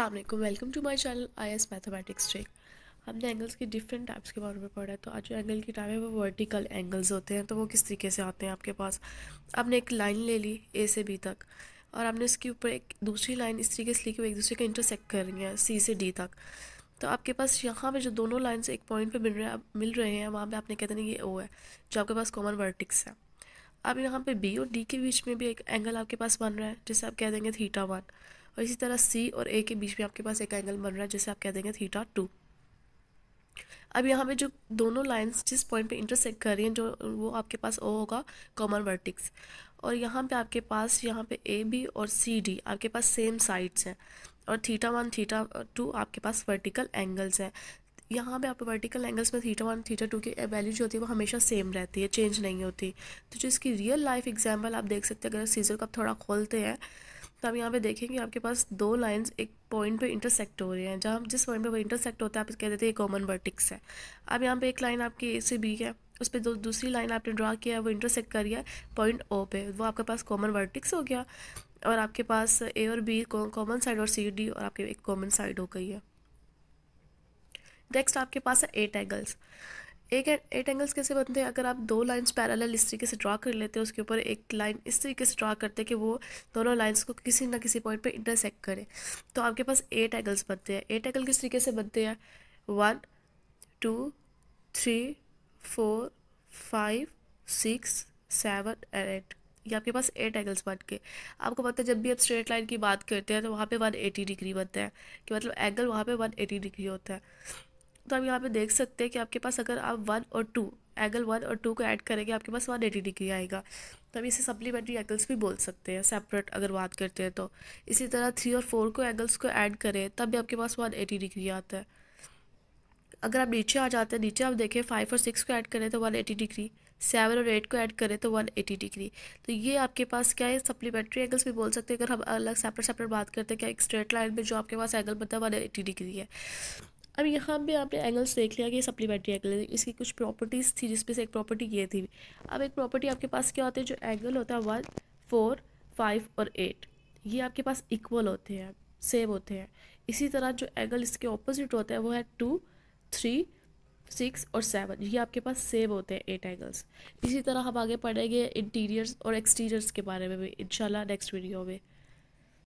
अल्लाम welcome to my channel I S mathematics trick हमने angles के डिफरेंट टाइप्स के बारे में पढ़ा है तो आज जो एंगल की टाइप है वो वर्टिकल एंगल्स होते हैं तो वो किस तरीके से आते हैं आपके पास आपने एक लाइन ले ली ए से बी तक और आपने उसके ऊपर एक दूसरी लाइन इस तरीके से ली कि वो एक दूसरे का इंटरसेक्ट कर रही है सी से डी तक तो आपके पास यहाँ पर जो दोनों लाइन एक पॉइंट पर मिल रहे हैं मिल रहे हैं वहाँ पर आपने कहते हैं ये ओ है जो आपके पास कॉमन वर्टिक्स है अब यहाँ पर बी और डी के बीच में भी एक एंगल आपके पास बन रहा है जिसे आप कह देंगे थीटा वन और इसी तरह सी और ए के बीच में आपके पास एक एंगल बन रहा है जिसे आप कह देंगे थीटा टू अब यहाँ पे जो दोनों लाइंस जिस पॉइंट पे इंटरसेक्ट कर रही हैं जो वो आपके पास ओ होगा कॉमन वर्टिक्स और यहाँ पे आपके पास यहाँ पे ए बी और सी डी आपके पास सेम साइड्स हैं और थीटा वन थीटा टू आपके पास वर्टिकल एंगल्स हैं यहाँ पे आप वर्टिकल एंगल्स में थीटा वन थीटा टू की वैल्यू जो होती है वो हमेशा सेम रहती है चेंज नहीं होती तो जो इसकी रियल लाइफ एग्जाम्पल आप देख सकते हैं अगर सीज़र को आप थोड़ा खोलते हैं तो आप यहाँ पे देखेंगे आपके पास दो लाइंस एक पॉइंट पे इंटरसेक्ट हो रहे हैं जहाँ जिस पॉइंट पे वो इंटरसेक्ट होता है आप कह देते हैं कॉमन वर्टिक्स है अब यहाँ पे एक लाइन आपकी ए से बी है उस पर दो दूसरी लाइन आपने ड्रा किया है वो इंटरसेक्ट कर है पॉइंट ओ पे वो आपके पास कॉमन वर्टिक्स हो गया और आपके पास ए और बी कॉमन साइड और सी डी और आपके एक कॉमन साइड हो गई है नेक्स्ट आपके पास है एट एंगल्स एक एट एंगल्स कैसे बनते हैं अगर आप दो लाइंस पैरेलल इस तरीके से ड्रा कर लेते हैं उसके ऊपर एक लाइन इस तरीके से ड्रा करते हैं कि वो दोनों लाइंस को किसी ना किसी पॉइंट पे इंटरसेक्ट करें तो आपके पास एट एंगल्स बनते हैं एट एंगल किस तरीके से बनते हैं one two three four five six seven and eight ये आपके पास एट एंगल्स बन के आपको पता है जब भी आप स्ट्रेट लाइन की बात करते हैं तो वहाँ पे वन एटी डिग्री बनता है कि मतलब एंगल वहाँ पे वन एटी डिग्री होता है तो आप यहाँ पे देख सकते हैं कि आपके पास अगर आप वन और टू एंगल वन और टू को ऐड करेंगे आपके पास वन एटी डिग्री आएगा तो हम इसे सप्लीमेंट्री एंगल्स भी बोल सकते हैं सेपरेट अगर बात करते हैं तो इसी तरह थ्री और फोर को एंगल्स को ऐड करें तब भी आपके पास वन एटी डिग्री आता है अगर आप नीचे आ जाते हैं नीचे आप देखें फाइव और सिक्स को ऐड करें तो वन एटी डिग्री सेवन और एट को ऐड करें तो वन एटी डिग्री तो ये आपके पास क्या है सप्लीमेंट्री एंगल्स भी बोल सकते हैं अगर हम अलग सेपरेट सेपरेट बात करते हैं क्या एक स्ट्रेट लाइन में जो आपके पास एंगल बनता है वन एटी डिग्री है अब यहाँ पे आपने एंगल्स देख लिया कि सप्लीमेंट्री एंगल इसकी कुछ प्रॉपर्टीज़ थी जिसमें से एक प्रॉपर्टी ये थी अब एक प्रॉपर्टी आपके पास क्या होती है जो एंगल होता है वन फोर फाइव और एट ये आपके पास इक्वल होते हैं सेम होते हैं इसी तरह जो एंगल इसके ऑपोजिट होता है वो है टू थ्री सिक्स और सेवन ये आपके पास सेम होते हैं एट एंगल्स इसी तरह हम आगे पढ़ेंगे इंटीरियर्स और एक्सटीरियर्स के बारे में भी इंशाल्लाह नेक्स्ट वीडियो में